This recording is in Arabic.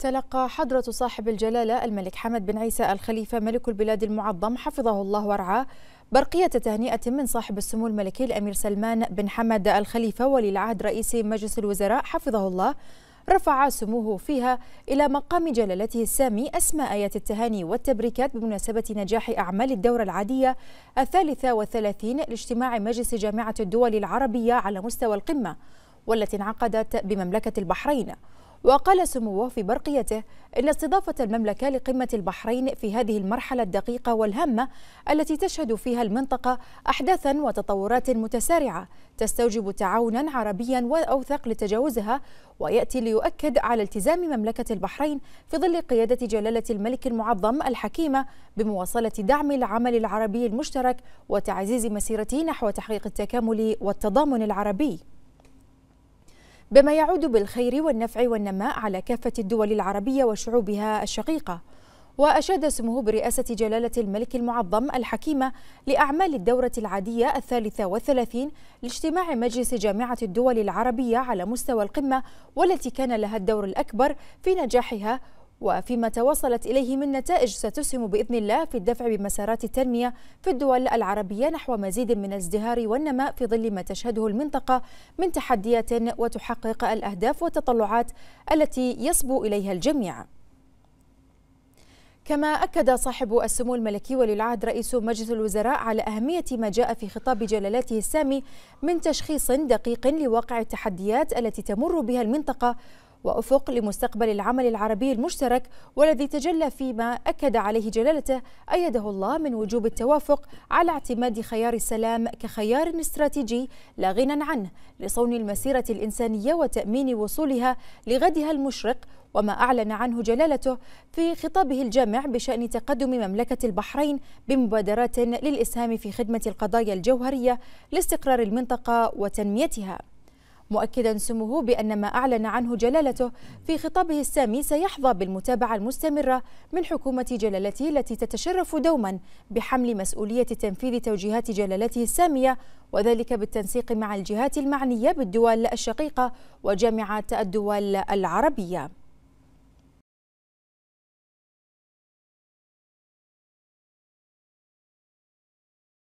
تلقى حضرة صاحب الجلالة الملك حمد بن عيسى الخليفة ملك البلاد المعظم حفظه الله ورعاه برقية تهنئة من صاحب السمو الملكي الأمير سلمان بن حمد الخليفة ولي العهد رئيس مجلس الوزراء حفظه الله رفع سموه فيها إلى مقام جلالته السامي أسماء آيات التهاني والتبريكات بمناسبة نجاح أعمال الدورة العادية الثالثة والثلاثين لاجتماع مجلس جامعة الدول العربية على مستوى القمة والتي انعقدت بمملكة البحرين وقال سموه في برقيته إن استضافة المملكة لقمة البحرين في هذه المرحلة الدقيقة والهامة التي تشهد فيها المنطقة أحداثا وتطورات متسارعة تستوجب تعاونا عربيا وأوثق لتجاوزها ويأتي ليؤكد على التزام مملكة البحرين في ظل قيادة جلالة الملك المعظم الحكيمة بمواصلة دعم العمل العربي المشترك وتعزيز مسيرته نحو تحقيق التكامل والتضامن العربي بما يعود بالخير والنفع والنماء على كافة الدول العربية وشعوبها الشقيقة وأشاد اسمه برئاسة جلالة الملك المعظم الحكيمة لأعمال الدورة العادية الثالثة والثلاثين لاجتماع مجلس جامعة الدول العربية على مستوى القمة والتي كان لها الدور الأكبر في نجاحها وفيما توصلت إليه من نتائج ستسهم بإذن الله في الدفع بمسارات التنمية في الدول العربية نحو مزيد من الازدهار والنماء في ظل ما تشهده المنطقة من تحديات وتحقق الأهداف والتطلعات التي يصبو إليها الجميع كما أكد صاحب السمو الملكي ولي العهد رئيس مجلس الوزراء على أهمية ما جاء في خطاب جلالته السامي من تشخيص دقيق لواقع التحديات التي تمر بها المنطقة وأفق لمستقبل العمل العربي المشترك والذي تجلى فيما أكد عليه جلالته أيده الله من وجوب التوافق على اعتماد خيار السلام كخيار استراتيجي لا غنى عنه لصون المسيرة الإنسانية وتأمين وصولها لغدها المشرق وما أعلن عنه جلالته في خطابه الجامع بشأن تقدم مملكة البحرين بمبادرات للإسهام في خدمة القضايا الجوهرية لاستقرار المنطقة وتنميتها مؤكدا سموه بأن ما أعلن عنه جلالته في خطابه السامي سيحظى بالمتابعة المستمرة من حكومة جلالته التي تتشرف دوما بحمل مسؤولية تنفيذ توجيهات جلالته السامية وذلك بالتنسيق مع الجهات المعنية بالدول الشقيقة وجامعة الدول العربية